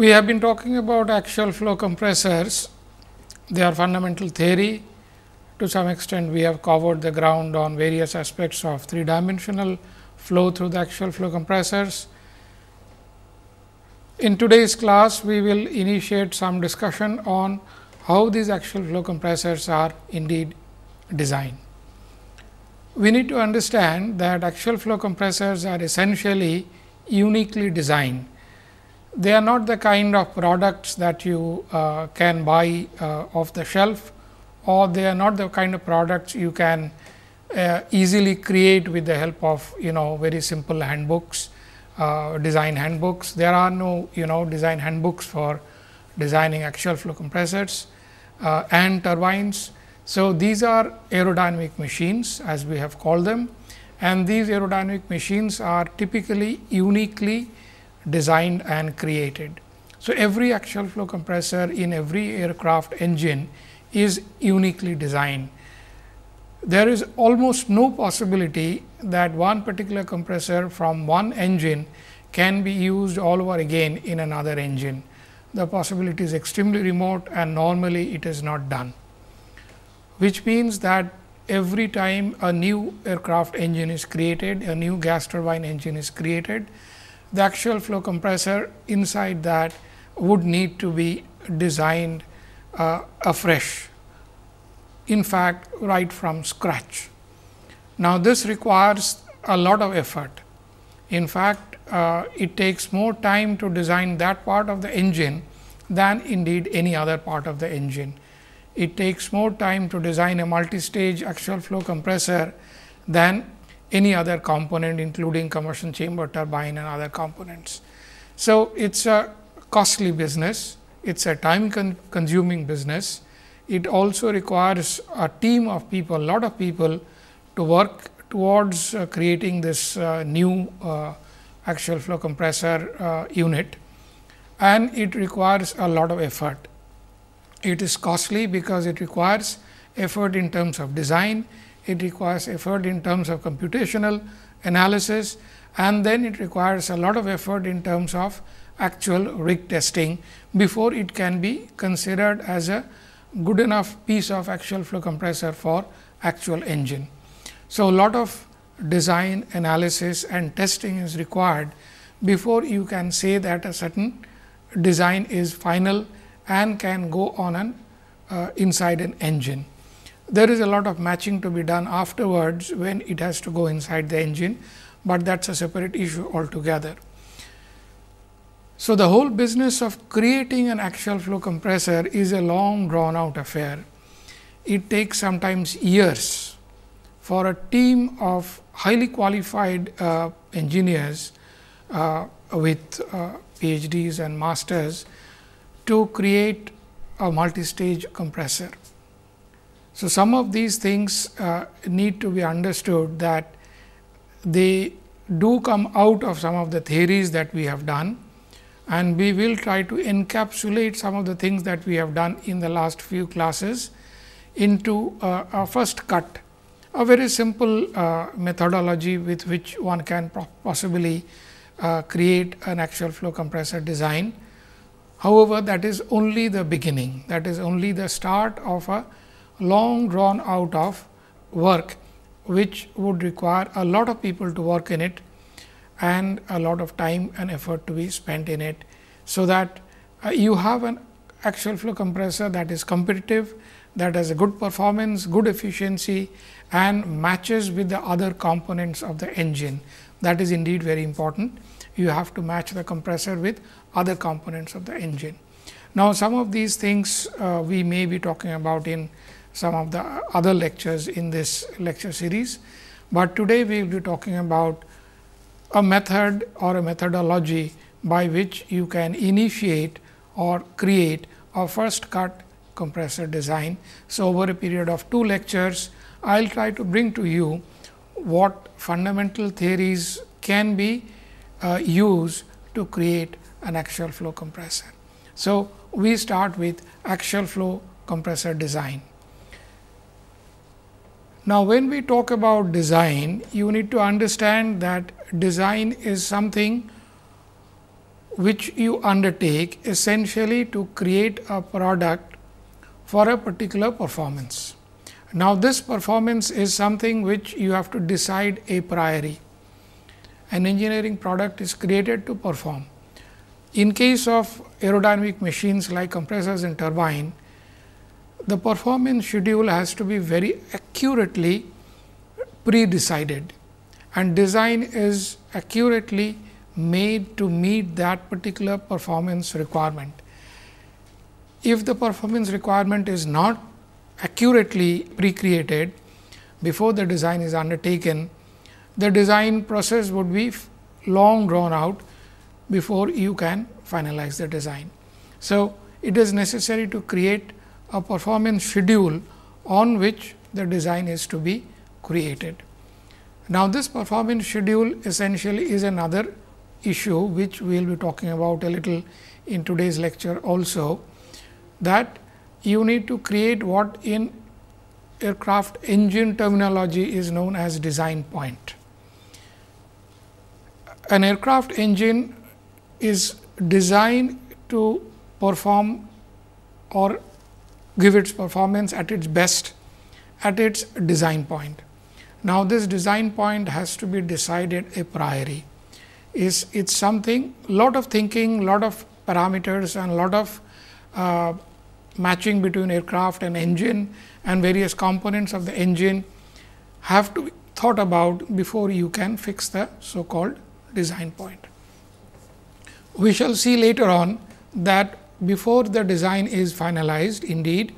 we have been talking about axial flow compressors, their fundamental theory. To some extent, we have covered the ground on various aspects of three dimensional flow through the axial flow compressors. In today's class, we will initiate some discussion on how these axial flow compressors are indeed designed. We need to understand that axial flow compressors are essentially uniquely designed they are not the kind of products that you uh, can buy uh, off the shelf or they are not the kind of products you can uh, easily create with the help of you know very simple handbooks, uh, design handbooks. There are no you know design handbooks for designing actual flow compressors uh, and turbines. So, these are aerodynamic machines as we have called them and these aerodynamic machines are typically uniquely designed and created. So, every axial flow compressor in every aircraft engine is uniquely designed. There is almost no possibility that one particular compressor from one engine can be used all over again in another engine. The possibility is extremely remote and normally it is not done, which means that every time a new aircraft engine is created, a new gas turbine engine is created, the actual flow compressor inside that would need to be designed uh, afresh, in fact, right from scratch. Now, this requires a lot of effort. In fact, uh, it takes more time to design that part of the engine than indeed any other part of the engine. It takes more time to design a multi-stage axial flow compressor than any other component including commercial chamber turbine and other components. So, it is a costly business, it is a time con consuming business. It also requires a team of people, a lot of people to work towards uh, creating this uh, new uh, axial flow compressor uh, unit and it requires a lot of effort. It is costly because it requires effort in terms of design, it requires effort in terms of computational analysis and then it requires a lot of effort in terms of actual rig testing before it can be considered as a good enough piece of actual flow compressor for actual engine. So, a lot of design analysis and testing is required before you can say that a certain design is final and can go on an uh, inside an engine. There is a lot of matching to be done afterwards when it has to go inside the engine, but that is a separate issue altogether. So, the whole business of creating an axial flow compressor is a long drawn out affair. It takes sometimes years for a team of highly qualified uh, engineers uh, with uh, PhDs and masters to create a multi stage compressor. So, some of these things uh, need to be understood that they do come out of some of the theories that we have done and we will try to encapsulate some of the things that we have done in the last few classes into uh, a first cut, a very simple uh, methodology with which one can possibly uh, create an actual flow compressor design. However, that is only the beginning, that is only the start of a long drawn out of work, which would require a lot of people to work in it and a lot of time and effort to be spent in it. So, that uh, you have an axial flow compressor that is competitive, that has a good performance, good efficiency and matches with the other components of the engine. That is indeed very important. You have to match the compressor with other components of the engine. Now, some of these things uh, we may be talking about in some of the other lectures in this lecture series. But today we will be talking about a method or a methodology by which you can initiate or create a first cut compressor design. So, over a period of two lectures, I will try to bring to you what fundamental theories can be uh, used to create an axial flow compressor. So, we start with axial flow compressor design. Now, when we talk about design, you need to understand that design is something which you undertake essentially to create a product for a particular performance. Now, this performance is something which you have to decide a priori. An engineering product is created to perform. In case of aerodynamic machines like compressors and turbine, the performance schedule has to be very accurately pre decided and design is accurately made to meet that particular performance requirement. If the performance requirement is not accurately pre created before the design is undertaken, the design process would be long drawn out before you can finalize the design. So, it is necessary to create a performance schedule on which the design is to be created. Now, this performance schedule essentially is another issue which we will be talking about a little in today's lecture also that you need to create what in aircraft engine terminology is known as design point. An aircraft engine is designed to perform or give its performance at its best at its design point. Now, this design point has to be decided a priori. Is it's something lot of thinking, lot of parameters and lot of uh, matching between aircraft and engine and various components of the engine have to be thought about before you can fix the so called design point. We shall see later on that before the design is finalized indeed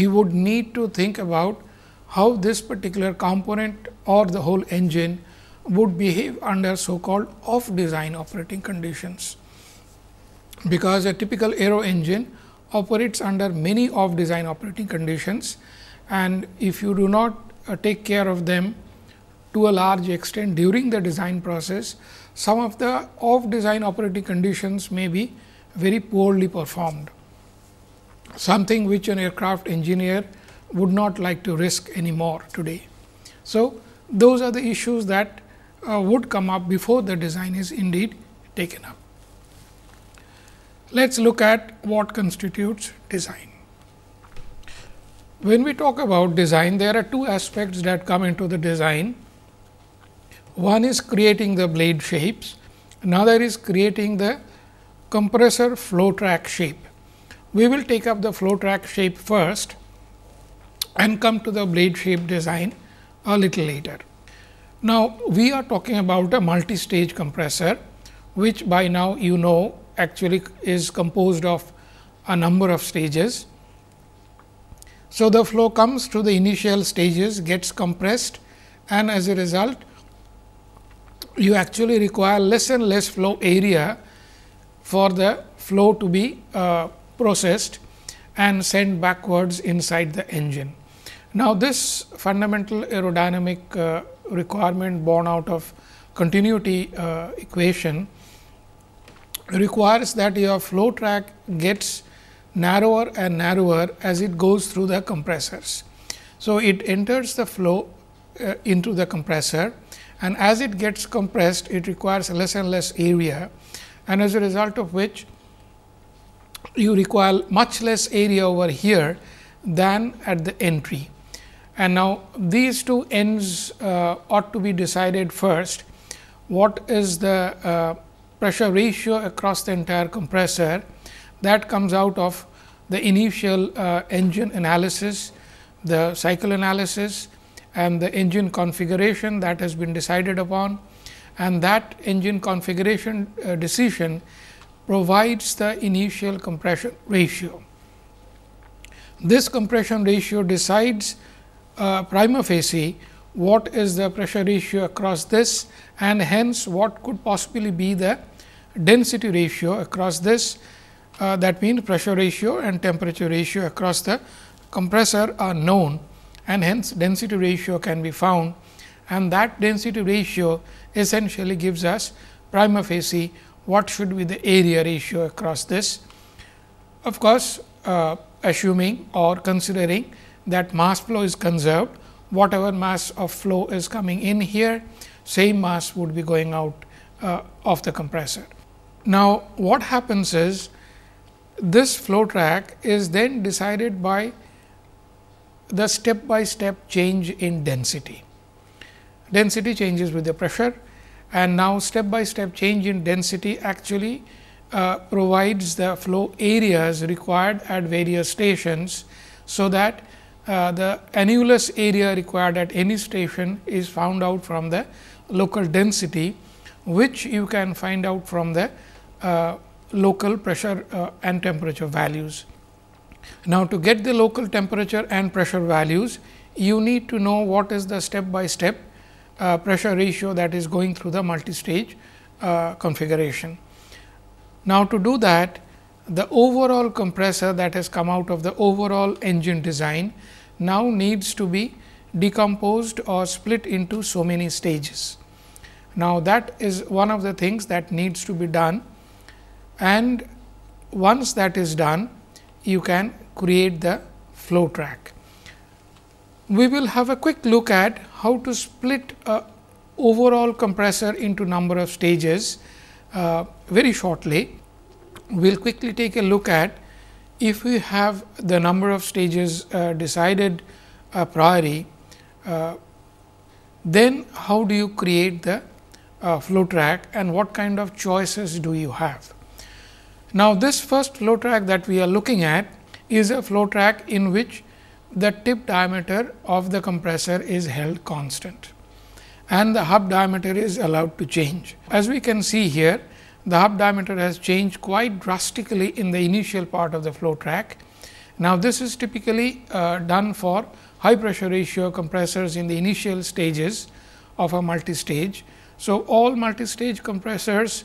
you would need to think about how this particular component or the whole engine would behave under so called off design operating conditions. Because a typical aero engine operates under many off design operating conditions and if you do not uh, take care of them to a large extent during the design process, some of the off design operating conditions may be very poorly performed something which an aircraft engineer would not like to risk anymore today. So, those are the issues that uh, would come up before the design is indeed taken up. Let us look at what constitutes design. When we talk about design, there are two aspects that come into the design. One is creating the blade shapes, another is creating the compressor flow track shape we will take up the flow track shape first and come to the blade shape design a little later. Now, we are talking about a multi-stage compressor, which by now you know actually is composed of a number of stages. So, the flow comes through the initial stages gets compressed and as a result you actually require less and less flow area for the flow to be uh, processed and sent backwards inside the engine. Now, this fundamental aerodynamic uh, requirement born out of continuity uh, equation requires that your flow track gets narrower and narrower as it goes through the compressors. So, it enters the flow uh, into the compressor and as it gets compressed it requires less and less area and as a result of which you require much less area over here than at the entry. And now, these two ends uh, ought to be decided first. What is the uh, pressure ratio across the entire compressor that comes out of the initial uh, engine analysis, the cycle analysis and the engine configuration that has been decided upon and that engine configuration uh, decision provides the initial compression ratio. This compression ratio decides uh, prima facie what is the pressure ratio across this and hence what could possibly be the density ratio across this uh, that means pressure ratio and temperature ratio across the compressor are known and hence density ratio can be found and that density ratio essentially gives us prima facie what should be the area ratio across this. Of course, uh, assuming or considering that mass flow is conserved, whatever mass of flow is coming in here, same mass would be going out uh, of the compressor. Now, what happens is this flow track is then decided by the step by step change in density. Density changes with the pressure, and now step by step change in density actually uh, provides the flow areas required at various stations. So, that uh, the annulus area required at any station is found out from the local density, which you can find out from the uh, local pressure uh, and temperature values. Now, to get the local temperature and pressure values, you need to know what is the step by step uh, pressure ratio that is going through the multi-stage uh, configuration. Now, to do that the overall compressor that has come out of the overall engine design now needs to be decomposed or split into so many stages. Now, that is one of the things that needs to be done and once that is done you can create the flow track we will have a quick look at how to split a overall compressor into number of stages uh, very shortly. We will quickly take a look at if we have the number of stages uh, decided a priori, uh, then how do you create the uh, flow track and what kind of choices do you have. Now, this first flow track that we are looking at is a flow track in which the tip diameter of the compressor is held constant and the hub diameter is allowed to change. As we can see here, the hub diameter has changed quite drastically in the initial part of the flow track. Now, this is typically uh, done for high pressure ratio compressors in the initial stages of a multistage. So, all multistage compressors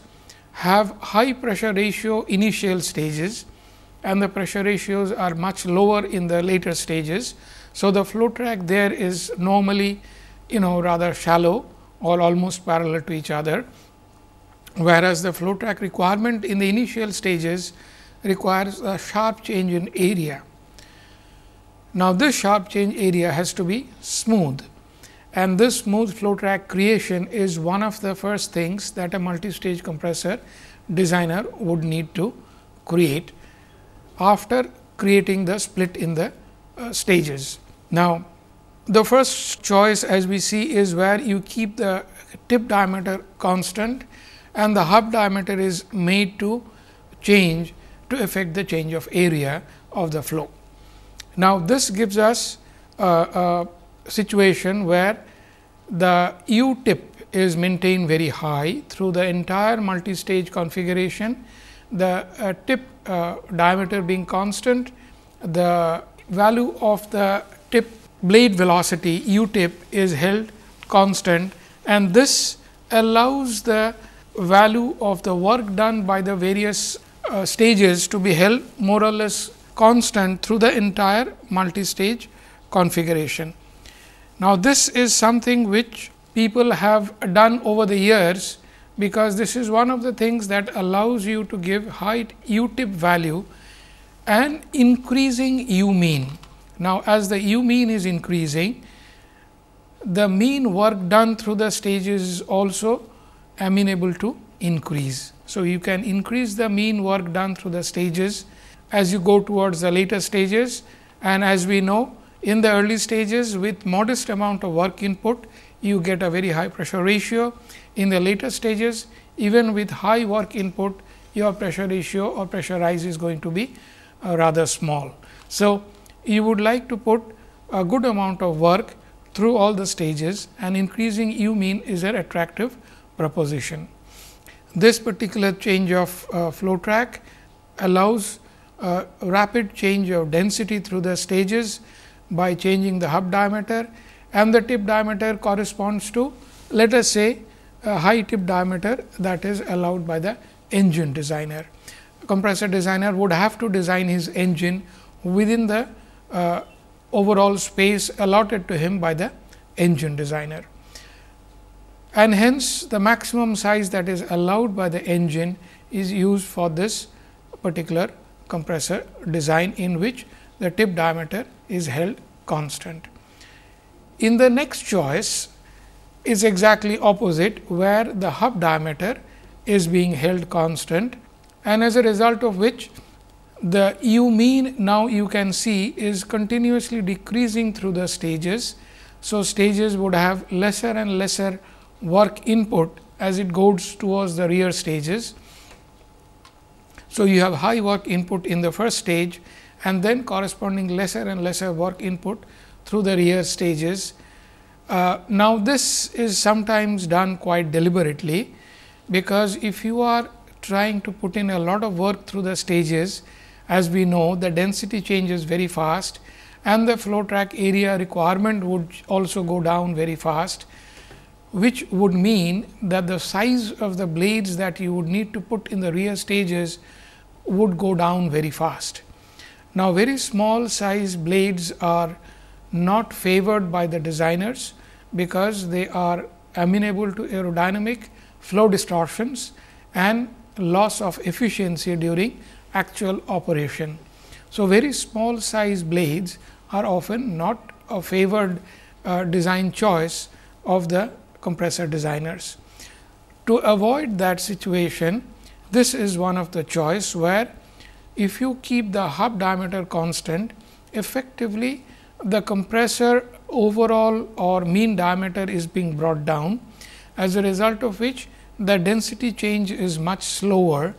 have high pressure ratio initial stages and the pressure ratios are much lower in the later stages. So, the flow track there is normally you know rather shallow or almost parallel to each other, whereas the flow track requirement in the initial stages requires a sharp change in area. Now, this sharp change area has to be smooth and this smooth flow track creation is one of the first things that a multi-stage compressor designer would need to create after creating the split in the uh, stages. Now, the first choice as we see is where you keep the tip diameter constant and the hub diameter is made to change to affect the change of area of the flow. Now, this gives us a situation where the u tip is maintained very high through the entire multi-stage configuration. The uh, tip uh, diameter being constant, the value of the tip blade velocity u tip is held constant and this allows the value of the work done by the various uh, stages to be held more or less constant through the entire multi-stage configuration. Now, this is something which people have done over the years because this is one of the things that allows you to give high u tip value and increasing u mean. Now, as the u mean is increasing, the mean work done through the stages is also amenable to increase. So, you can increase the mean work done through the stages as you go towards the later stages and as we know in the early stages with modest amount of work input you get a very high pressure ratio in the later stages, even with high work input, your pressure ratio or pressure rise is going to be uh, rather small. So, you would like to put a good amount of work through all the stages and increasing u mean is an attractive proposition. This particular change of uh, flow track allows a uh, rapid change of density through the stages by changing the hub diameter and the tip diameter corresponds to let us say high tip diameter that is allowed by the engine designer. Compressor designer would have to design his engine within the uh, overall space allotted to him by the engine designer. And hence, the maximum size that is allowed by the engine is used for this particular compressor design in which the tip diameter is held constant. In the next choice, is exactly opposite where the hub diameter is being held constant and as a result of which the u mean now you can see is continuously decreasing through the stages. So, stages would have lesser and lesser work input as it goes towards the rear stages. So, you have high work input in the first stage and then corresponding lesser and lesser work input through the rear stages uh, now, this is sometimes done quite deliberately, because if you are trying to put in a lot of work through the stages, as we know the density changes very fast and the flow track area requirement would also go down very fast, which would mean that the size of the blades that you would need to put in the rear stages would go down very fast. Now, very small size blades are not favored by the designers because they are amenable to aerodynamic flow distortions and loss of efficiency during actual operation. So, very small size blades are often not a favored uh, design choice of the compressor designers. To avoid that situation, this is one of the choice where if you keep the hub diameter constant, effectively the compressor overall or mean diameter is being brought down as a result of which the density change is much slower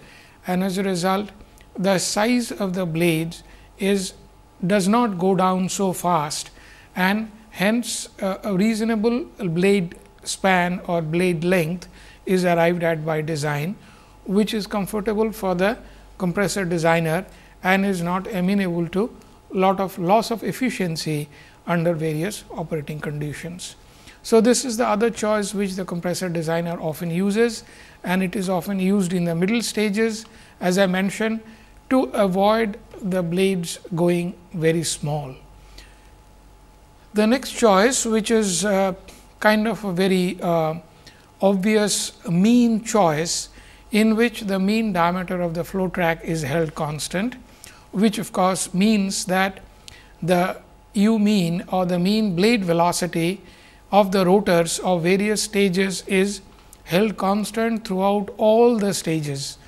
and as a result the size of the blades is does not go down so fast and hence uh, a reasonable blade span or blade length is arrived at by design which is comfortable for the compressor designer and is not amenable to lot of loss of efficiency under various operating conditions. So, this is the other choice which the compressor designer often uses and it is often used in the middle stages as I mentioned to avoid the blades going very small. The next choice which is uh, kind of a very uh, obvious mean choice in which the mean diameter of the flow track is held constant, which of course, means that the u mean or the mean blade velocity of the rotors of various stages is held constant throughout all the stages.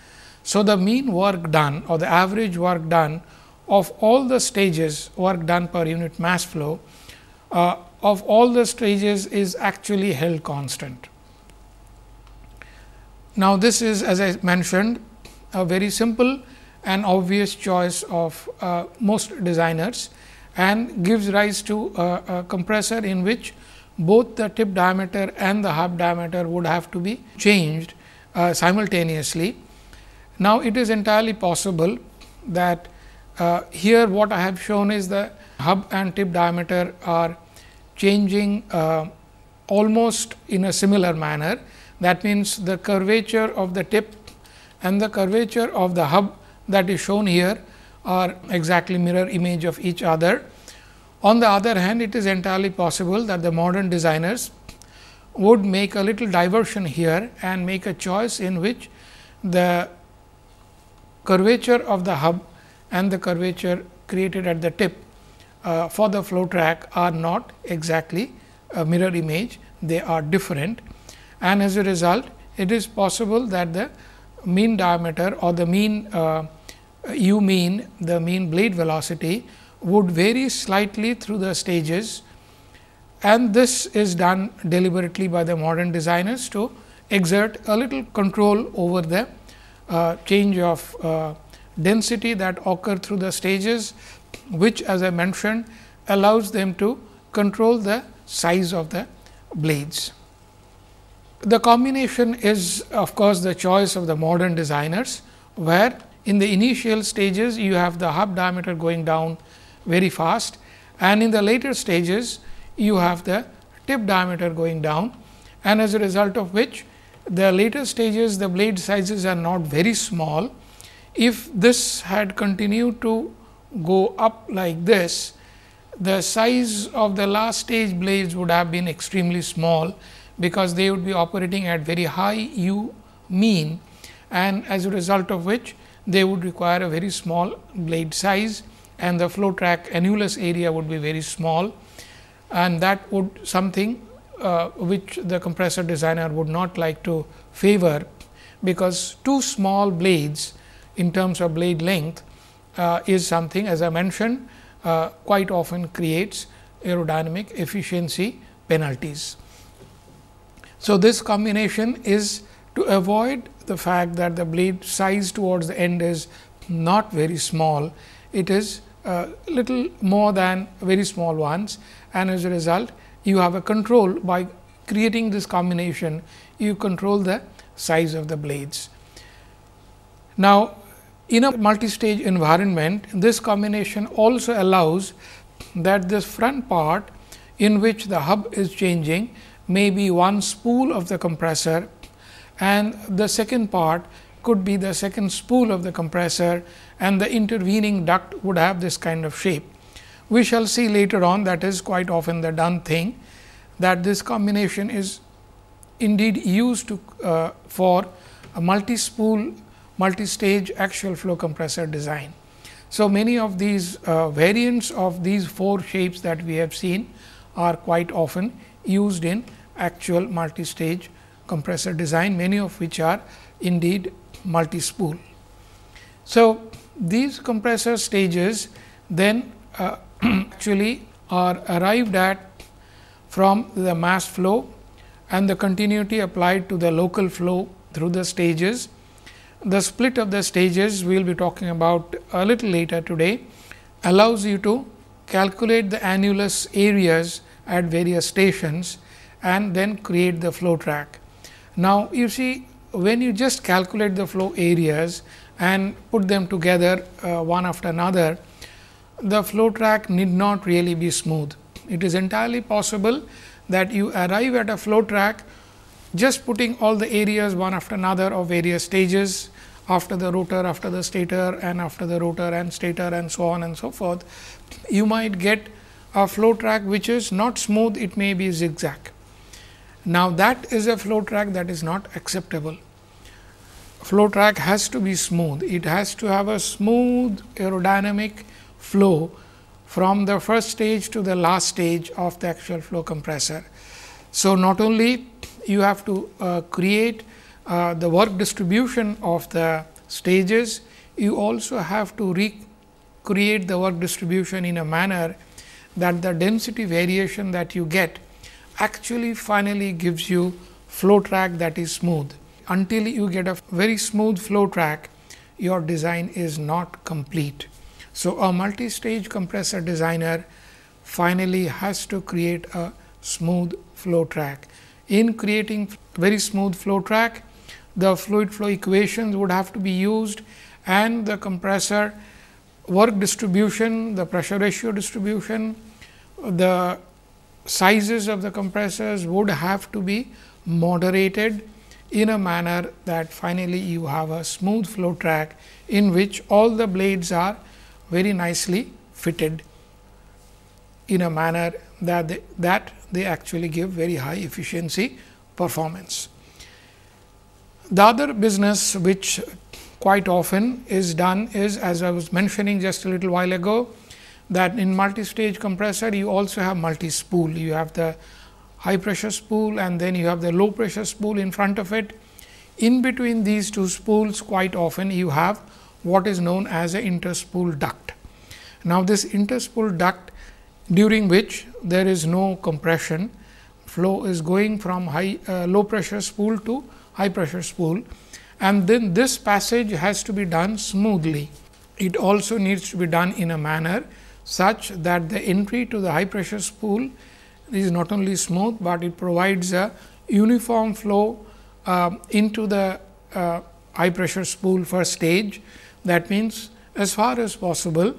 So, the mean work done or the average work done of all the stages work done per unit mass flow uh, of all the stages is actually held constant. Now, this is as I mentioned a very simple and obvious choice of uh, most designers and gives rise to a, a compressor in which both the tip diameter and the hub diameter would have to be changed uh, simultaneously. Now, it is entirely possible that uh, here what I have shown is the hub and tip diameter are changing uh, almost in a similar manner. That means, the curvature of the tip and the curvature of the hub that is shown here are exactly mirror image of each other. On the other hand, it is entirely possible that the modern designers would make a little diversion here and make a choice in which the curvature of the hub and the curvature created at the tip uh, for the flow track are not exactly a mirror image, they are different. And as a result, it is possible that the mean diameter or the mean uh, you mean the mean blade velocity would vary slightly through the stages and this is done deliberately by the modern designers to exert a little control over the uh, change of uh, density that occur through the stages, which as I mentioned allows them to control the size of the blades. The combination is of course, the choice of the modern designers, where in the initial stages, you have the hub diameter going down very fast and in the later stages, you have the tip diameter going down and as a result of which the later stages the blade sizes are not very small. If this had continued to go up like this, the size of the last stage blades would have been extremely small, because they would be operating at very high u mean and as a result of which they would require a very small blade size and the flow track annulus area would be very small and that would something uh, which the compressor designer would not like to favor because two small blades in terms of blade length uh, is something as I mentioned uh, quite often creates aerodynamic efficiency penalties. So, this combination is to avoid the fact that the blade size towards the end is not very small, it is a little more than very small ones and as a result you have a control by creating this combination you control the size of the blades. Now, in a multi-stage environment this combination also allows that this front part in which the hub is changing may be one spool of the compressor and the second part could be the second spool of the compressor and the intervening duct would have this kind of shape. We shall see later on that is quite often the done thing that this combination is indeed used to, uh, for a multi spool multi stage actual flow compressor design. So, many of these uh, variants of these four shapes that we have seen are quite often used in actual multi stage compressor design many of which are indeed multi spool. So, these compressor stages then uh, actually are arrived at from the mass flow and the continuity applied to the local flow through the stages. The split of the stages we will be talking about a little later today allows you to calculate the annulus areas at various stations and then create the flow track. Now, you see when you just calculate the flow areas and put them together uh, one after another, the flow track need not really be smooth. It is entirely possible that you arrive at a flow track just putting all the areas one after another of various stages after the rotor, after the stator and after the rotor and stator and so on and so forth. You might get a flow track which is not smooth, it may be zigzag. Now, that is a flow track that is not acceptable. Flow track has to be smooth, it has to have a smooth aerodynamic flow from the first stage to the last stage of the actual flow compressor. So, not only you have to uh, create uh, the work distribution of the stages, you also have to recreate the work distribution in a manner that the density variation that you get actually finally gives you flow track that is smooth. Until you get a very smooth flow track, your design is not complete. So, a multi-stage compressor designer finally has to create a smooth flow track. In creating very smooth flow track, the fluid flow equations would have to be used and the compressor work distribution, the pressure ratio distribution, the sizes of the compressors would have to be moderated in a manner that finally, you have a smooth flow track in which all the blades are very nicely fitted in a manner that they, that they actually give very high efficiency performance. The other business which quite often is done is as I was mentioning just a little while ago that in multi-stage compressor you also have multi-spool. You have the high pressure spool and then you have the low pressure spool in front of it. In between these two spools quite often you have what is known as an interspool duct. Now, this interspool duct during which there is no compression flow is going from high uh, low pressure spool to high pressure spool and then this passage has to be done smoothly. It also needs to be done in a manner such that the entry to the high pressure spool is not only smooth, but it provides a uniform flow uh, into the uh, high pressure spool first stage. That means, as far as possible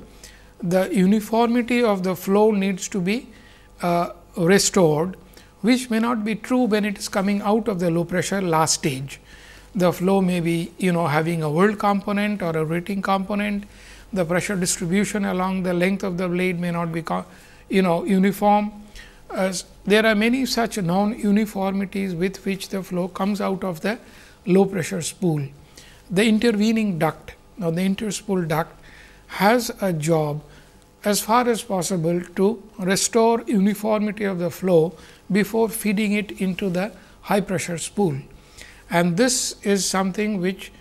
the uniformity of the flow needs to be uh, restored, which may not be true when it is coming out of the low pressure last stage. The flow may be you know having a world component or a rating component the pressure distribution along the length of the blade may not be you know uniform. there are many such non-uniformities with which the flow comes out of the low pressure spool. The intervening duct, now the interspool duct has a job as far as possible to restore uniformity of the flow before feeding it into the high pressure spool. And this is something which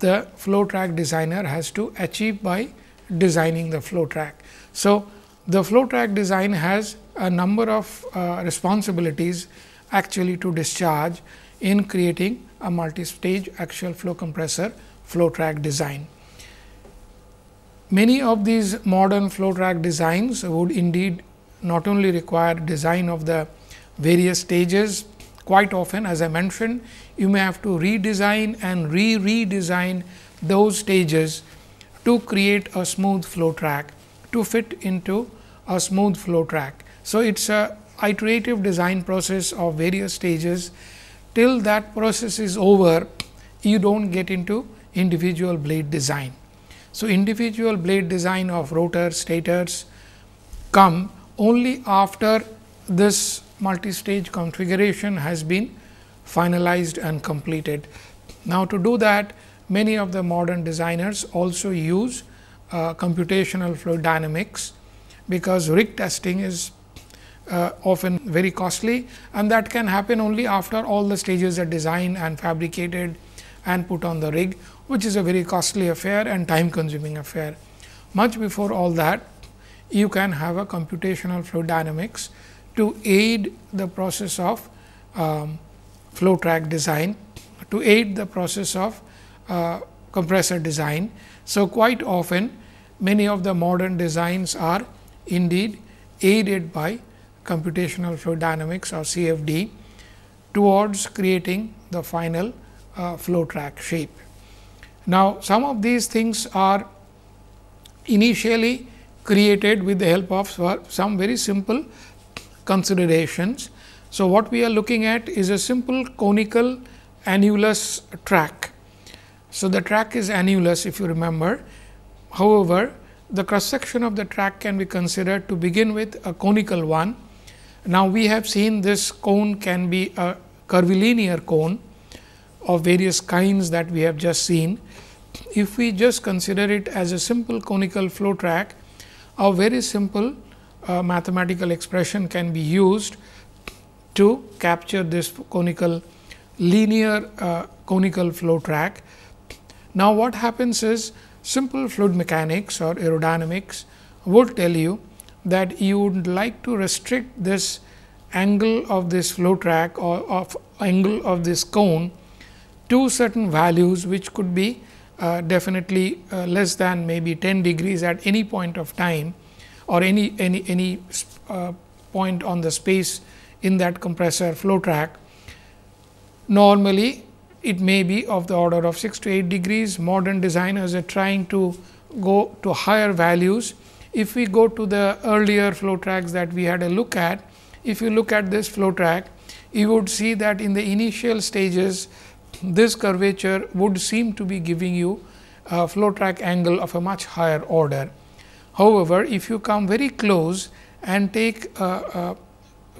the flow track designer has to achieve by designing the flow track. So, the flow track design has a number of uh, responsibilities actually to discharge in creating a multi-stage axial flow compressor flow track design. Many of these modern flow track designs would indeed not only require design of the various stages quite often as I mentioned you may have to redesign and re-redesign those stages to create a smooth flow track to fit into a smooth flow track. So, it is a iterative design process of various stages till that process is over you do not get into individual blade design. So, individual blade design of rotor stators come only after this multi-stage configuration has been finalized and completed. Now, to do that many of the modern designers also use uh, computational fluid dynamics, because rig testing is uh, often very costly and that can happen only after all the stages are designed and fabricated and put on the rig, which is a very costly affair and time consuming affair. Much before all that, you can have a computational fluid dynamics to aid the process of um, flow track design, to aid the process of uh, compressor design. So, quite often many of the modern designs are indeed aided by computational flow dynamics or CFD towards creating the final uh, flow track shape. Now, some of these things are initially created with the help of some very simple considerations. So, what we are looking at is a simple conical annulus track. So, the track is annulus if you remember. However, the cross section of the track can be considered to begin with a conical one. Now, we have seen this cone can be a curvilinear cone of various kinds that we have just seen. If we just consider it as a simple conical flow track, a very simple uh, mathematical expression can be used to capture this conical linear uh, conical flow track. Now, what happens is simple fluid mechanics or aerodynamics would tell you that you would like to restrict this angle of this flow track or of angle of this cone to certain values which could be uh, definitely uh, less than maybe 10 degrees at any point of time or any, any, any uh, point on the space in that compressor flow track, normally it may be of the order of 6 to 8 degrees. Modern designers are trying to go to higher values. If we go to the earlier flow tracks that we had a look at, if you look at this flow track, you would see that in the initial stages, this curvature would seem to be giving you a flow track angle of a much higher order. However, if you come very close and take a, a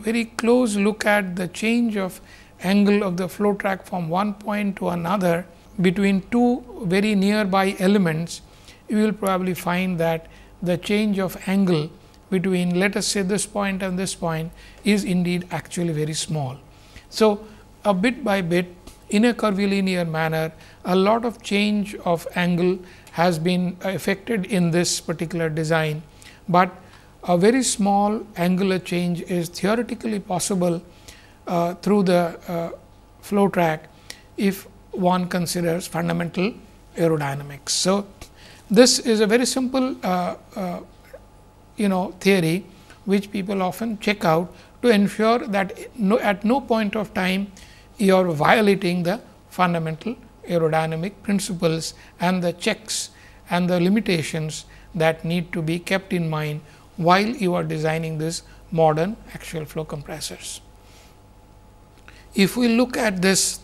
very close look at the change of angle of the flow track from one point to another between two very nearby elements, you will probably find that the change of angle between let us say this point and this point is indeed actually very small. So, a bit by bit in a curvilinear manner, a lot of change of angle has been affected in this particular design, but a very small angular change is theoretically possible uh, through the uh, flow track if one considers fundamental aerodynamics. So, this is a very simple uh, uh you know theory which people often check out to ensure that no, at no point of time you are violating the fundamental aerodynamic principles and the checks and the limitations that need to be kept in mind while you are designing these modern axial flow compressors. If we look at this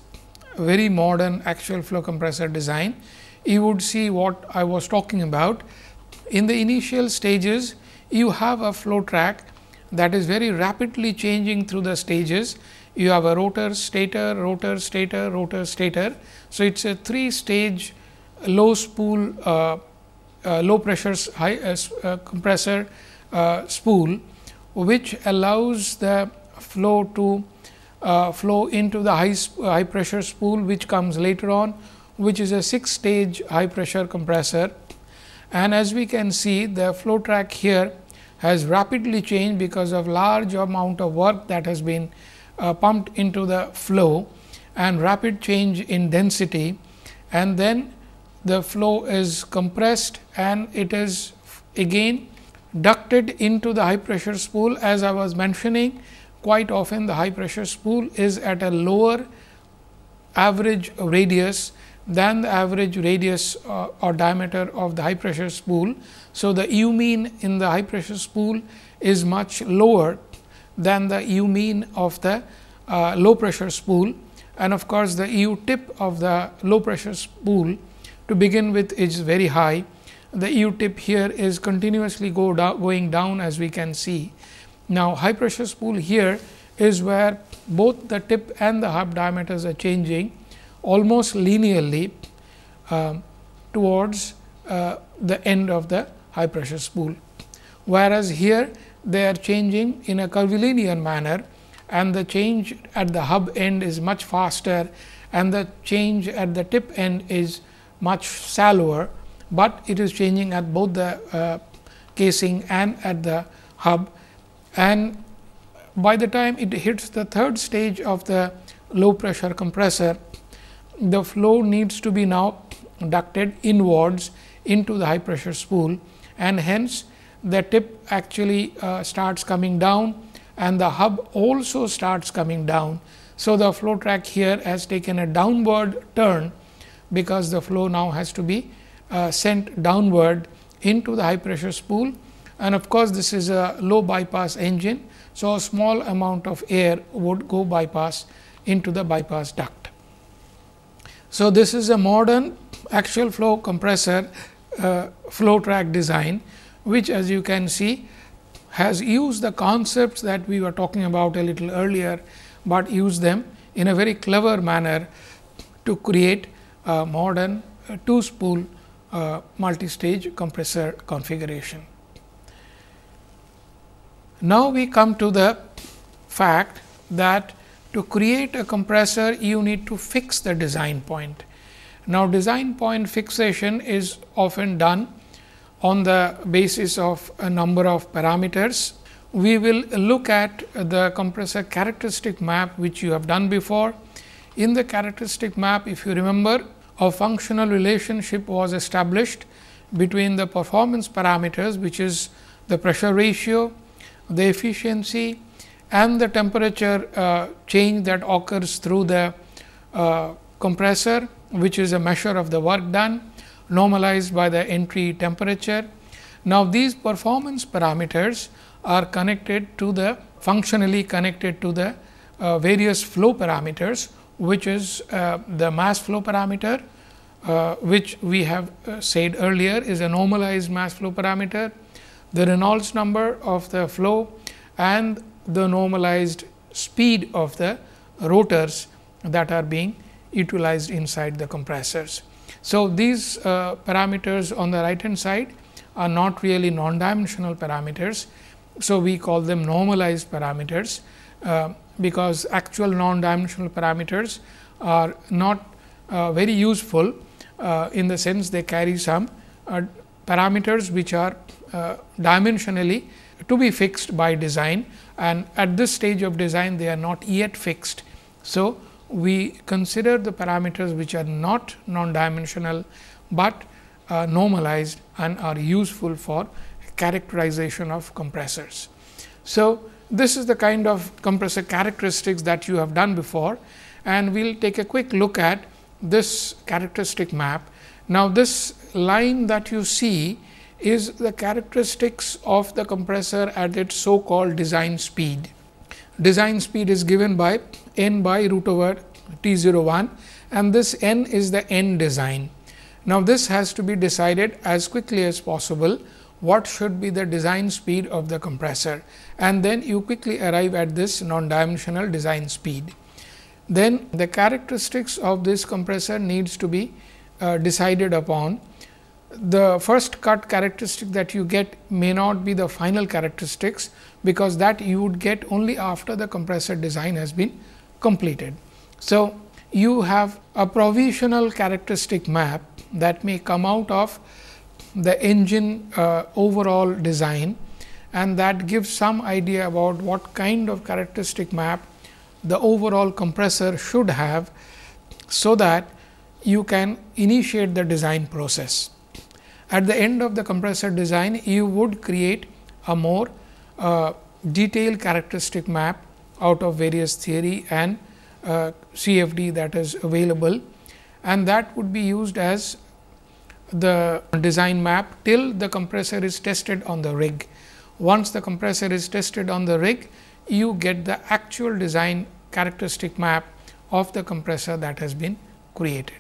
very modern axial flow compressor design, you would see what I was talking about. In the initial stages, you have a flow track that is very rapidly changing through the stages you have a rotor, stator, rotor, stator, rotor, stator. So, it is a three stage low spool, uh, uh, low pressure high, uh, uh compressor uh, spool, which allows the flow to uh, flow into the high, high pressure spool, which comes later on, which is a six stage high pressure compressor. And as we can see, the flow track here has rapidly changed because of large amount of work that has been uh, pumped into the flow and rapid change in density and then the flow is compressed and it is again ducted into the high pressure spool as I was mentioning quite often the high pressure spool is at a lower average radius than the average radius uh, or diameter of the high pressure spool. So, the U mean in the high pressure spool is much lower than the u mean of the uh, low pressure spool and of course, the u tip of the low pressure spool to begin with is very high. The u tip here is continuously go going down as we can see. Now, high pressure spool here is where both the tip and the hub diameters are changing almost linearly uh, towards uh, the end of the high pressure spool. Whereas, here they are changing in a curvilinear manner and the change at the hub end is much faster and the change at the tip end is much shallower, but it is changing at both the uh, casing and at the hub. And by the time it hits the third stage of the low pressure compressor, the flow needs to be now ducted inwards into the high pressure spool and hence the tip actually uh, starts coming down and the hub also starts coming down. So, the flow track here has taken a downward turn because the flow now has to be uh, sent downward into the high pressure spool and of course, this is a low bypass engine. So, a small amount of air would go bypass into the bypass duct. So, this is a modern axial flow compressor uh, flow track design which as you can see has used the concepts that we were talking about a little earlier, but used them in a very clever manner to create a modern two spool uh, multi-stage compressor configuration. Now, we come to the fact that to create a compressor, you need to fix the design point. Now, design point fixation is often done on the basis of a number of parameters. We will look at the compressor characteristic map, which you have done before. In the characteristic map, if you remember, a functional relationship was established between the performance parameters, which is the pressure ratio, the efficiency and the temperature uh, change that occurs through the uh, compressor, which is a measure of the work done normalized by the entry temperature. Now, these performance parameters are connected to the functionally connected to the uh, various flow parameters, which is uh, the mass flow parameter, uh, which we have uh, said earlier is a normalized mass flow parameter, the Reynolds number of the flow and the normalized speed of the rotors that are being utilized inside the compressors. So, these uh, parameters on the right hand side are not really non-dimensional parameters. So, we call them normalized parameters, uh, because actual non-dimensional parameters are not uh, very useful uh, in the sense they carry some uh, parameters which are uh, dimensionally to be fixed by design and at this stage of design they are not yet fixed. So, we consider the parameters which are not non-dimensional, but uh, normalized and are useful for characterization of compressors. So, this is the kind of compressor characteristics that you have done before and we will take a quick look at this characteristic map. Now, this line that you see is the characteristics of the compressor at its so called design speed design speed is given by n by root over t 0 1 and this n is the end design. Now, this has to be decided as quickly as possible what should be the design speed of the compressor and then you quickly arrive at this non-dimensional design speed. Then the characteristics of this compressor needs to be uh, decided upon the first cut characteristic that you get may not be the final characteristics, because that you would get only after the compressor design has been completed. So, you have a provisional characteristic map that may come out of the engine uh, overall design and that gives some idea about what kind of characteristic map the overall compressor should have, so that you can initiate the design process. At the end of the compressor design, you would create a more uh, detailed characteristic map out of various theory and uh, CFD that is available and that would be used as the design map till the compressor is tested on the rig. Once the compressor is tested on the rig, you get the actual design characteristic map of the compressor that has been created.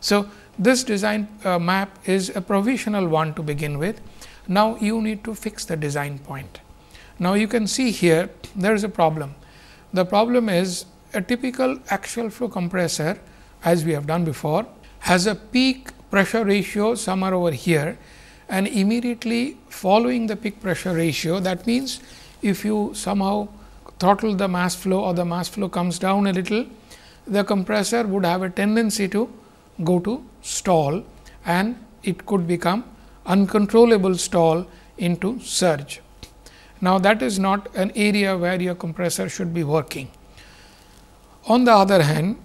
So, this design uh, map is a provisional one to begin with. Now, you need to fix the design point. Now, you can see here there is a problem. The problem is a typical axial flow compressor as we have done before has a peak pressure ratio somewhere over here and immediately following the peak pressure ratio that means if you somehow throttle the mass flow or the mass flow comes down a little the compressor would have a tendency to go to stall and it could become uncontrollable stall into surge. Now, that is not an area where your compressor should be working. On the other hand,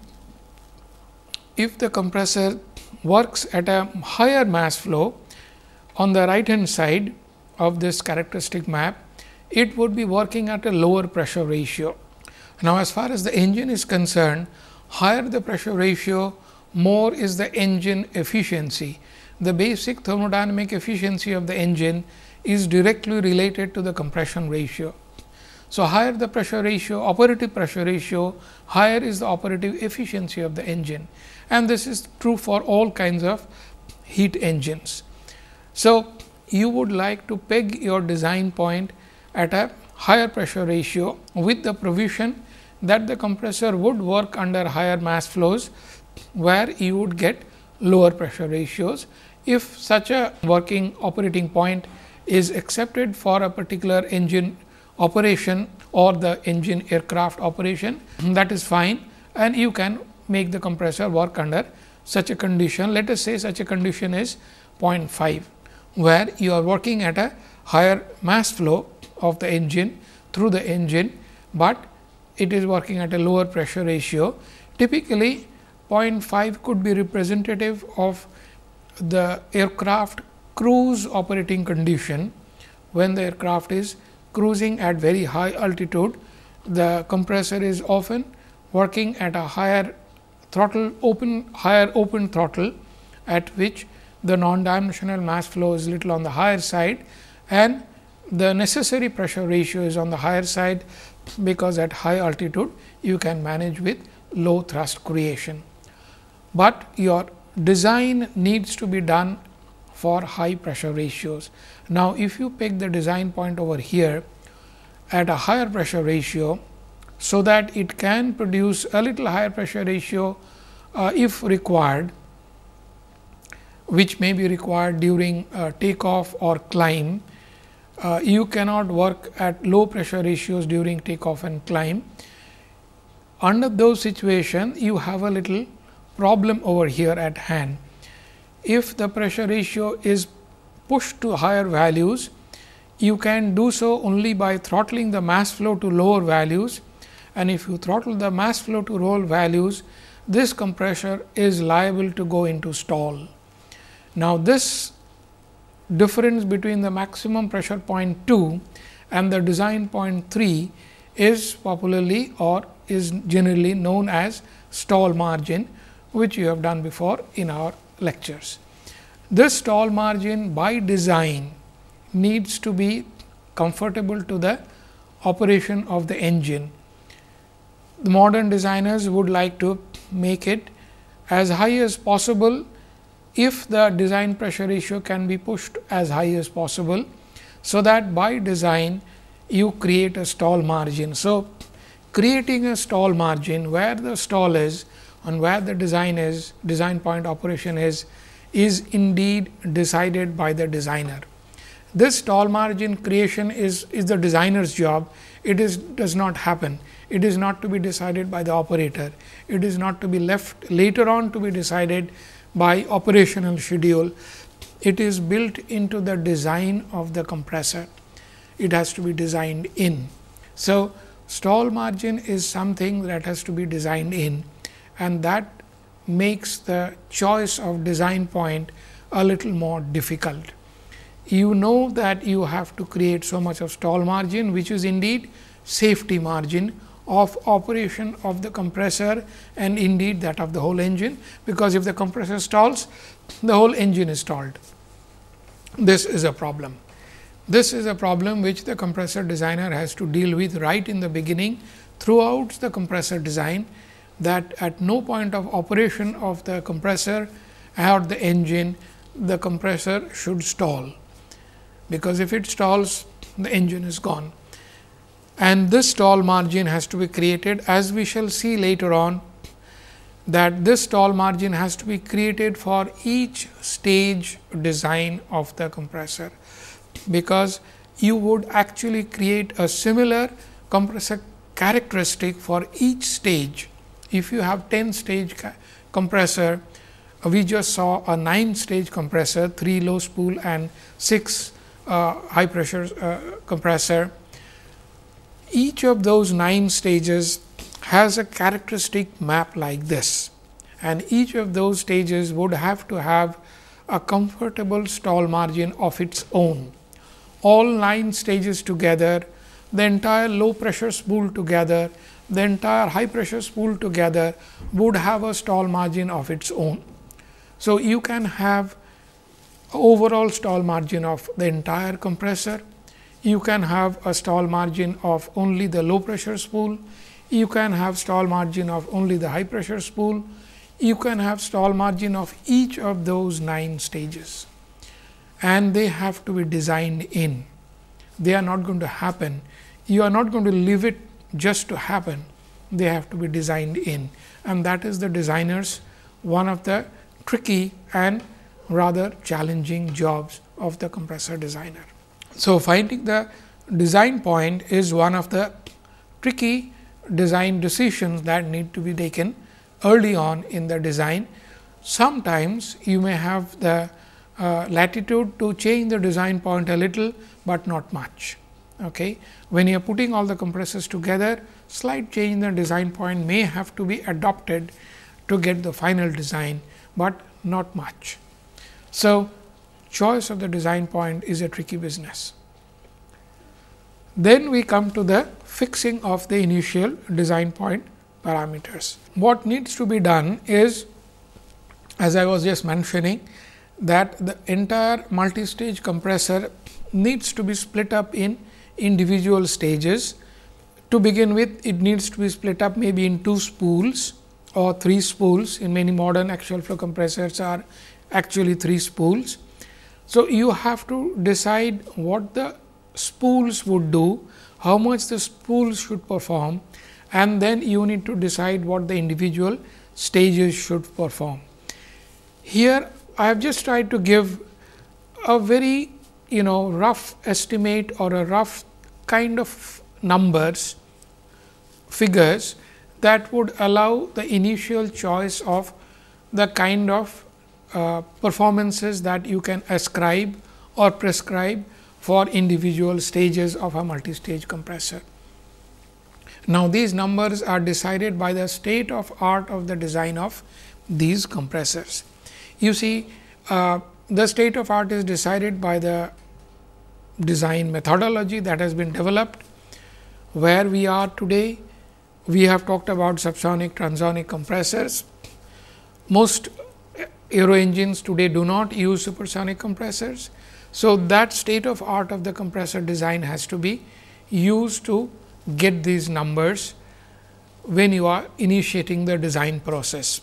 if the compressor works at a higher mass flow on the right hand side of this characteristic map, it would be working at a lower pressure ratio. Now, as far as the engine is concerned, higher the pressure ratio, more is the engine efficiency. The basic thermodynamic efficiency of the engine is directly related to the compression ratio. So, higher the pressure ratio, operative pressure ratio, higher is the operative efficiency of the engine and this is true for all kinds of heat engines. So, you would like to peg your design point at a higher pressure ratio with the provision that the compressor would work under higher mass flows where you would get lower pressure ratios. If such a working operating point is accepted for a particular engine operation or the engine aircraft operation that is fine and you can make the compressor work under such a condition. Let us say such a condition is 0.5 where you are working at a higher mass flow of the engine through the engine, but it is working at a lower pressure ratio. Typically, 0.5 could be representative of the aircraft cruise operating condition when the aircraft is cruising at very high altitude. The compressor is often working at a higher throttle open higher open throttle at which the non dimensional mass flow is little on the higher side and the necessary pressure ratio is on the higher side because at high altitude you can manage with low thrust creation but your design needs to be done for high pressure ratios. Now, if you pick the design point over here at a higher pressure ratio, so that it can produce a little higher pressure ratio uh, if required, which may be required during uh, takeoff or climb. Uh, you cannot work at low pressure ratios during takeoff and climb. Under those situations, you have a little problem over here at hand. If the pressure ratio is pushed to higher values, you can do so only by throttling the mass flow to lower values and if you throttle the mass flow to roll values, this compressor is liable to go into stall. Now, this difference between the maximum pressure point 2 and the design point 3 is popularly or is generally known as stall margin which you have done before in our lectures. This stall margin by design needs to be comfortable to the operation of the engine. The modern designers would like to make it as high as possible if the design pressure ratio can be pushed as high as possible. So, that by design you create a stall margin. So, creating a stall margin where the stall is on where the design is design point operation is is indeed decided by the designer. This stall margin creation is, is the designer's job. It is does not happen. It is not to be decided by the operator. It is not to be left later on to be decided by operational schedule. It is built into the design of the compressor. It has to be designed in. So, stall margin is something that has to be designed in and that makes the choice of design point a little more difficult. You know that you have to create so much of stall margin, which is indeed safety margin of operation of the compressor and indeed that of the whole engine, because if the compressor stalls, the whole engine is stalled. This is a problem. This is a problem which the compressor designer has to deal with right in the beginning throughout the compressor design that at no point of operation of the compressor or the engine, the compressor should stall, because if it stalls, the engine is gone. And this stall margin has to be created as we shall see later on that this stall margin has to be created for each stage design of the compressor, because you would actually create a similar compressor characteristic for each stage if you have 10 stage compressor, uh, we just saw a 9 stage compressor, 3 low spool and 6 uh, high pressure uh, compressor. Each of those 9 stages has a characteristic map like this and each of those stages would have to have a comfortable stall margin of its own. All 9 stages together, the entire low pressure spool together the entire high pressure spool together would have a stall margin of its own. So, you can have overall stall margin of the entire compressor, you can have a stall margin of only the low pressure spool, you can have stall margin of only the high pressure spool, you can have stall margin of each of those 9 stages and they have to be designed in. They are not going to happen. You are not going to leave it just to happen, they have to be designed in and that is the designers one of the tricky and rather challenging jobs of the compressor designer. So, finding the design point is one of the tricky design decisions that need to be taken early on in the design. Sometimes you may have the uh, latitude to change the design point a little, but not much. Okay. When you are putting all the compressors together, slight change in the design point may have to be adopted to get the final design, but not much. So, choice of the design point is a tricky business. Then we come to the fixing of the initial design point parameters. What needs to be done is as I was just mentioning that the entire multi-stage compressor needs to be split up in individual stages. To begin with, it needs to be split up maybe in two spools or three spools. In many modern axial flow compressors are actually three spools. So, you have to decide what the spools would do, how much the spools should perform and then you need to decide what the individual stages should perform. Here I have just tried to give a very you know rough estimate or a rough kind of numbers figures that would allow the initial choice of the kind of uh, performances that you can ascribe or prescribe for individual stages of a multistage compressor. Now, these numbers are decided by the state of art of the design of these compressors. You see, uh, the state of art is decided by the design methodology that has been developed. Where we are today, we have talked about subsonic transonic compressors. Most aero engines today do not use supersonic compressors. So, that state of art of the compressor design has to be used to get these numbers when you are initiating the design process.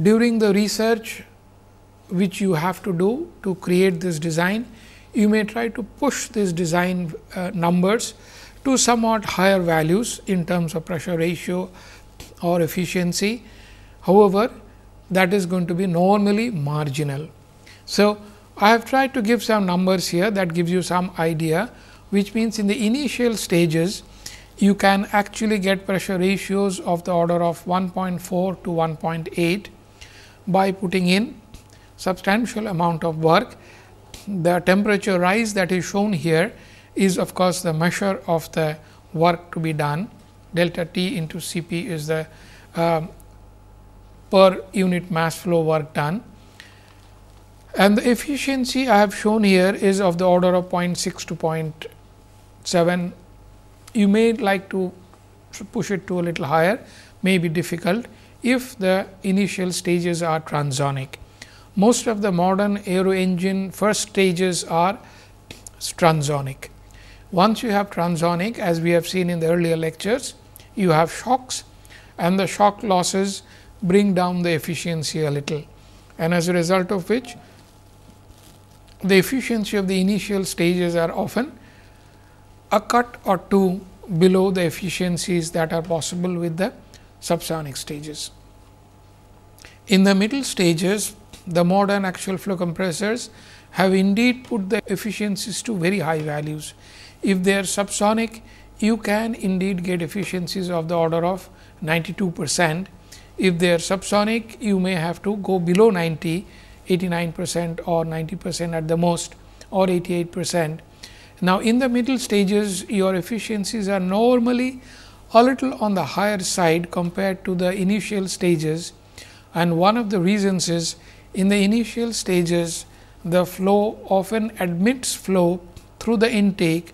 During the research which you have to do to create this design, you may try to push these design uh, numbers to somewhat higher values in terms of pressure ratio or efficiency. However, that is going to be normally marginal. So, I have tried to give some numbers here that gives you some idea, which means in the initial stages, you can actually get pressure ratios of the order of 1.4 to 1.8 by putting in substantial amount of work the temperature rise that is shown here is of course, the measure of the work to be done delta T into Cp is the uh, per unit mass flow work done. And the efficiency I have shown here is of the order of 0.6 to 0.7. You may like to push it to a little higher, may be difficult if the initial stages are transonic most of the modern aero engine first stages are transonic. Once you have transonic as we have seen in the earlier lectures, you have shocks and the shock losses bring down the efficiency a little and as a result of which the efficiency of the initial stages are often a cut or two below the efficiencies that are possible with the subsonic stages. In the middle stages, the modern axial flow compressors have indeed put the efficiencies to very high values. If they are subsonic, you can indeed get efficiencies of the order of 92 percent. If they are subsonic, you may have to go below 90, 89 percent or 90 percent at the most or 88 percent. Now, in the middle stages, your efficiencies are normally a little on the higher side compared to the initial stages and one of the reasons is in the initial stages, the flow often admits flow through the intake,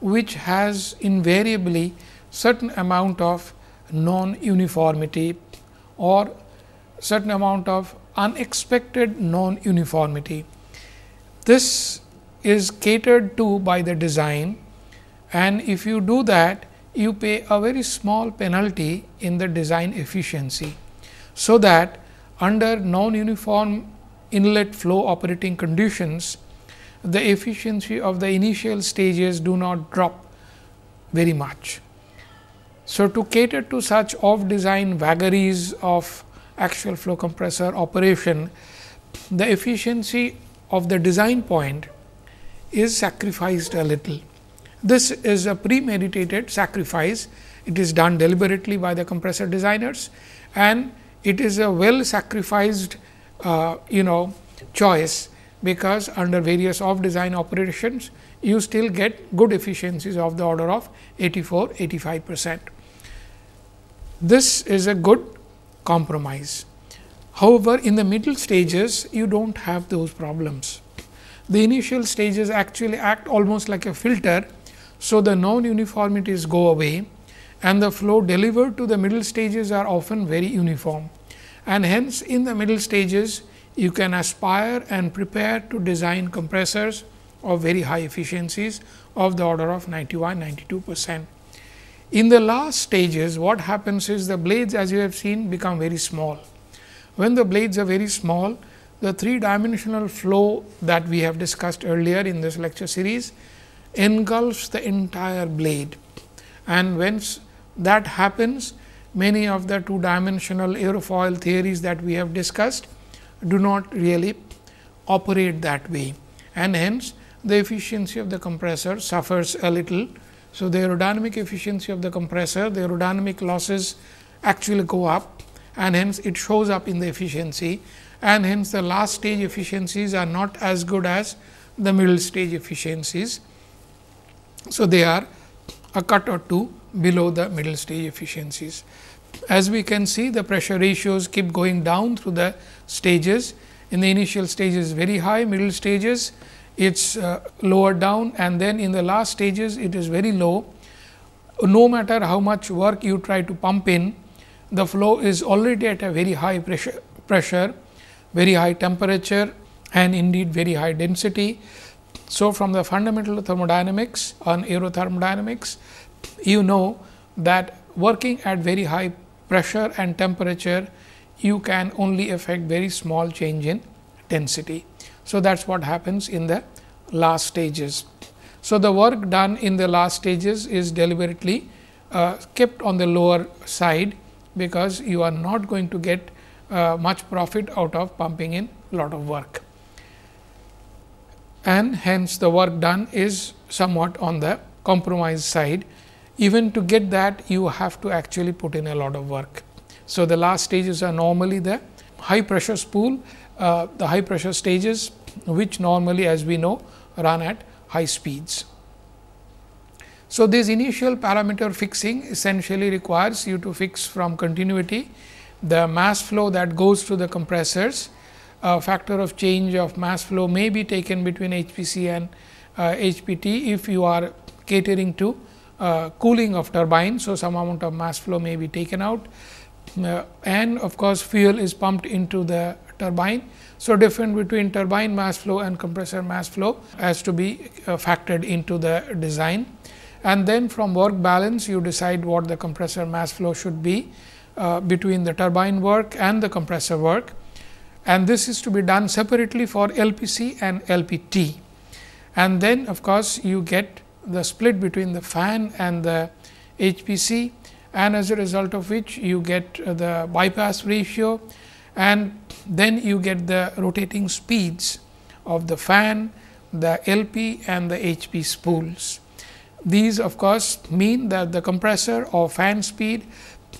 which has invariably certain amount of non-uniformity or certain amount of unexpected non-uniformity. This is catered to by the design and if you do that, you pay a very small penalty in the design efficiency. So, that under non-uniform inlet flow operating conditions, the efficiency of the initial stages do not drop very much. So, to cater to such off design vagaries of actual flow compressor operation, the efficiency of the design point is sacrificed a little. This is a premeditated sacrifice, it is done deliberately by the compressor designers and it is a well sacrificed uh, you know choice because under various off design operations you still get good efficiencies of the order of 84 85 percent. This is a good compromise. However, in the middle stages you do not have those problems. The initial stages actually act almost like a filter. So, the non uniformities go away and the flow delivered to the middle stages are often very uniform. And hence, in the middle stages, you can aspire and prepare to design compressors of very high efficiencies of the order of 91 92 percent. In the last stages, what happens is the blades as you have seen become very small. When the blades are very small, the three dimensional flow that we have discussed earlier in this lecture series engulfs the entire blade and once that happens many of the two dimensional aerofoil theories that we have discussed do not really operate that way and hence the efficiency of the compressor suffers a little. So, the aerodynamic efficiency of the compressor, the aerodynamic losses actually go up and hence it shows up in the efficiency and hence the last stage efficiencies are not as good as the middle stage efficiencies. So, they are a cut or two below the middle stage efficiencies. As we can see the pressure ratios keep going down through the stages. In the initial stages very high, middle stages it is uh, lower down and then in the last stages it is very low. No matter how much work you try to pump in, the flow is already at a very high pressure, pressure very high temperature and indeed very high density. So, from the fundamental thermodynamics on aerothermodynamics, you know that working at very high pressure and temperature, you can only affect very small change in density. So, that is what happens in the last stages. So, the work done in the last stages is deliberately uh, kept on the lower side, because you are not going to get uh, much profit out of pumping in lot of work. And hence, the work done is somewhat on the compromise side. Even to get that you have to actually put in a lot of work. So, the last stages are normally the high pressure spool, uh, the high pressure stages which normally as we know run at high speeds. So, this initial parameter fixing essentially requires you to fix from continuity the mass flow that goes through the compressors. A factor of change of mass flow may be taken between HPC and uh, HPT if you are catering to uh, cooling of turbine. So, some amount of mass flow may be taken out uh, and of course, fuel is pumped into the turbine. So, different between turbine mass flow and compressor mass flow has to be uh, factored into the design. And then from work balance you decide what the compressor mass flow should be uh, between the turbine work and the compressor work. And this is to be done separately for LPC and LPT. And then of course, you get the split between the fan and the HPC and as a result of which you get uh, the bypass ratio and then you get the rotating speeds of the fan, the LP and the HP spools. These of course, mean that the compressor or fan speed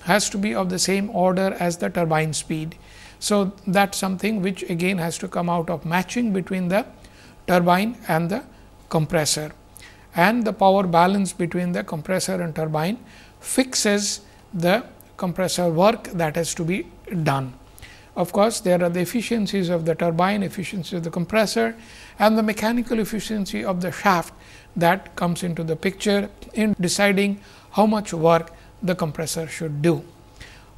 has to be of the same order as the turbine speed. So, that is something which again has to come out of matching between the turbine and the compressor and the power balance between the compressor and turbine fixes the compressor work that has to be done. Of course, there are the efficiencies of the turbine, efficiency of the compressor and the mechanical efficiency of the shaft that comes into the picture in deciding how much work the compressor should do.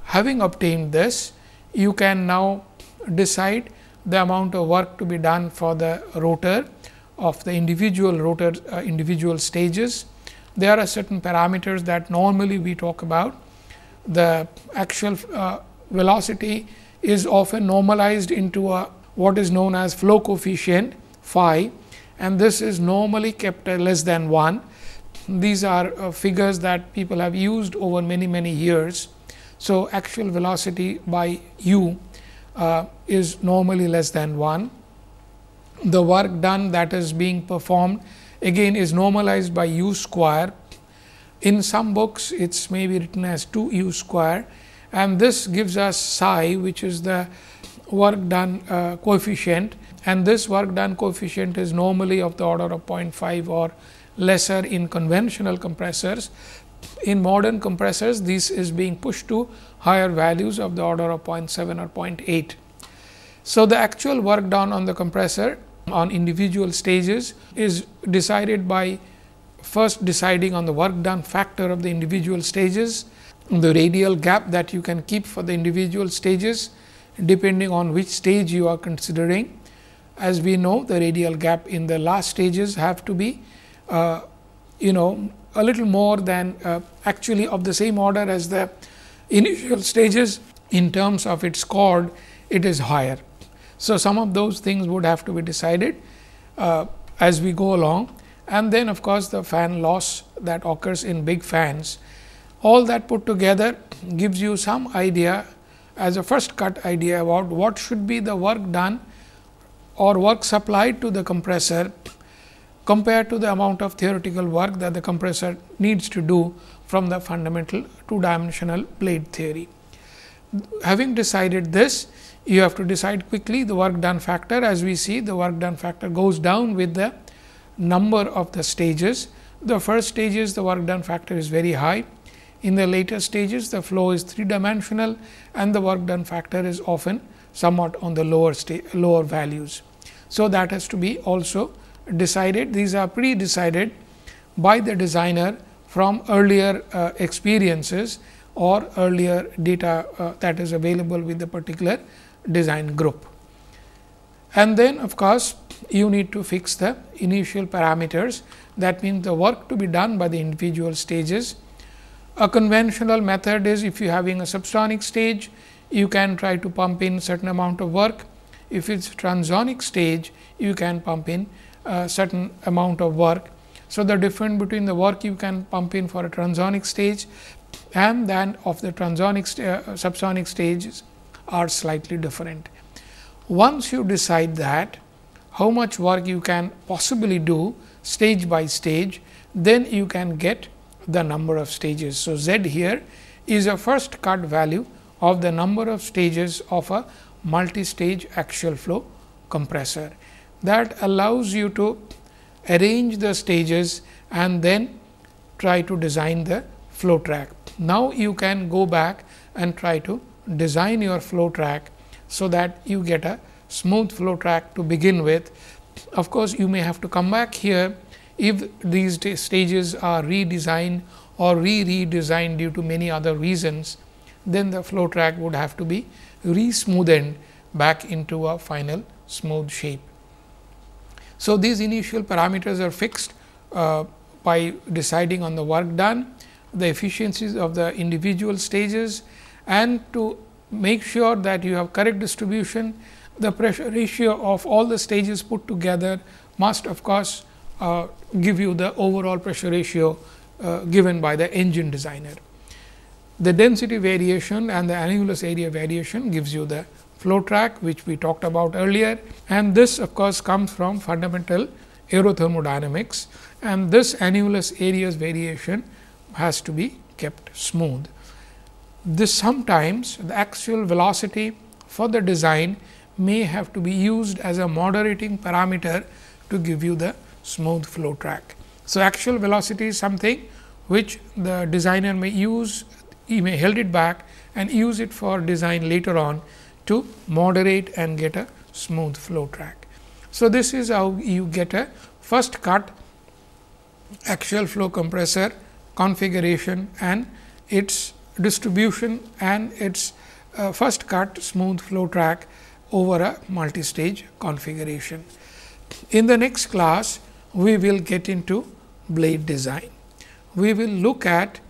Having obtained this, you can now decide the amount of work to be done for the rotor of the individual rotor uh, individual stages. There are certain parameters that normally we talk about. The actual uh, velocity is often normalized into a what is known as flow coefficient phi and this is normally kept uh, less than 1. These are uh, figures that people have used over many many years. So, actual velocity by u uh, is normally less than 1 the work done that is being performed again is normalized by u square. In some books, it's maybe written as 2 u square and this gives us psi which is the work done uh, coefficient and this work done coefficient is normally of the order of 0.5 or lesser in conventional compressors. In modern compressors, this is being pushed to higher values of the order of 0.7 or 0.8. So, the actual work done on the compressor on individual stages is decided by first deciding on the work done factor of the individual stages, the radial gap that you can keep for the individual stages depending on which stage you are considering. As we know the radial gap in the last stages have to be uh, you know a little more than uh, actually of the same order as the initial stages in terms of its chord it is higher. So, some of those things would have to be decided uh, as we go along and then of course, the fan loss that occurs in big fans. All that put together gives you some idea as a first cut idea about what should be the work done or work supplied to the compressor compared to the amount of theoretical work that the compressor needs to do from the fundamental two dimensional blade theory. Having decided this, you have to decide quickly the work done factor as we see the work done factor goes down with the number of the stages. The first stages the work done factor is very high. In the later stages the flow is three dimensional and the work done factor is often somewhat on the lower lower values. So, that has to be also decided these are pre decided by the designer from earlier uh, experiences or earlier data uh, that is available with the particular design group. And then of course, you need to fix the initial parameters that means, the work to be done by the individual stages. A conventional method is if you are having a subsonic stage, you can try to pump in certain amount of work. If it is transonic stage, you can pump in a uh, certain amount of work. So, the difference between the work you can pump in for a transonic stage and then of the transonic st uh, subsonic stages are slightly different. Once you decide that how much work you can possibly do stage by stage, then you can get the number of stages. So, z here is a first cut value of the number of stages of a multi-stage axial flow compressor. That allows you to arrange the stages and then try to design the flow track. Now, you can go back and try to design your flow track so that you get a smooth flow track to begin with. Of course, you may have to come back here if these stages are redesigned or re-redesigned due to many other reasons, then the flow track would have to be re-smoothened back into a final smooth shape. So, these initial parameters are fixed uh, by deciding on the work done, the efficiencies of the individual stages and to make sure that you have correct distribution, the pressure ratio of all the stages put together must of course, uh, give you the overall pressure ratio uh, given by the engine designer. The density variation and the annulus area variation gives you the flow track which we talked about earlier and this of course, comes from fundamental aerothermodynamics and this annulus areas variation has to be kept smooth this sometimes the axial velocity for the design may have to be used as a moderating parameter to give you the smooth flow track. So, axial velocity is something which the designer may use, he may held it back and use it for design later on to moderate and get a smooth flow track. So, this is how you get a first cut axial flow compressor configuration and its distribution and its uh, first cut smooth flow track over a multi-stage configuration. In the next class, we will get into blade design. We will look at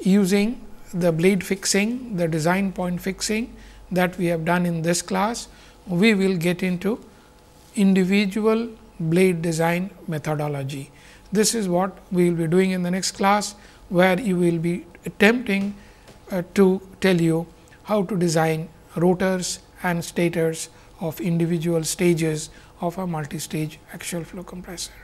using the blade fixing, the design point fixing that we have done in this class. We will get into individual blade design methodology. This is what we will be doing in the next class, where you will be attempting uh, to tell you how to design rotors and stators of individual stages of a multi-stage axial flow compressor.